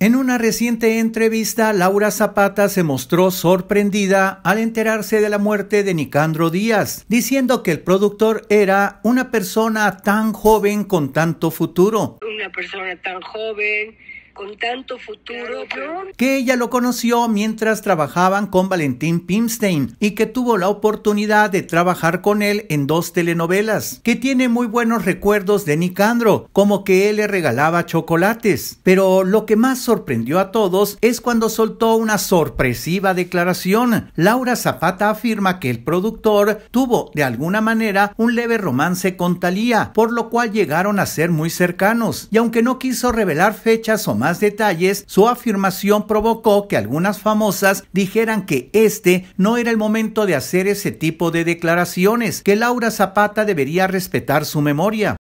En una reciente entrevista, Laura Zapata se mostró sorprendida al enterarse de la muerte de Nicandro Díaz, diciendo que el productor era una persona tan joven con tanto futuro. Una persona tan joven con tanto futuro, Que ella lo conoció mientras trabajaban con Valentín Pimstein y que tuvo la oportunidad de trabajar con él en dos telenovelas, que tiene muy buenos recuerdos de Nicandro, como que él le regalaba chocolates. Pero lo que más sorprendió a todos es cuando soltó una sorpresiva declaración. Laura Zapata afirma que el productor tuvo de alguna manera un leve romance con Talía, por lo cual llegaron a ser muy cercanos, y aunque no quiso revelar fechas o más más detalles, su afirmación provocó que algunas famosas dijeran que este no era el momento de hacer ese tipo de declaraciones, que Laura Zapata debería respetar su memoria.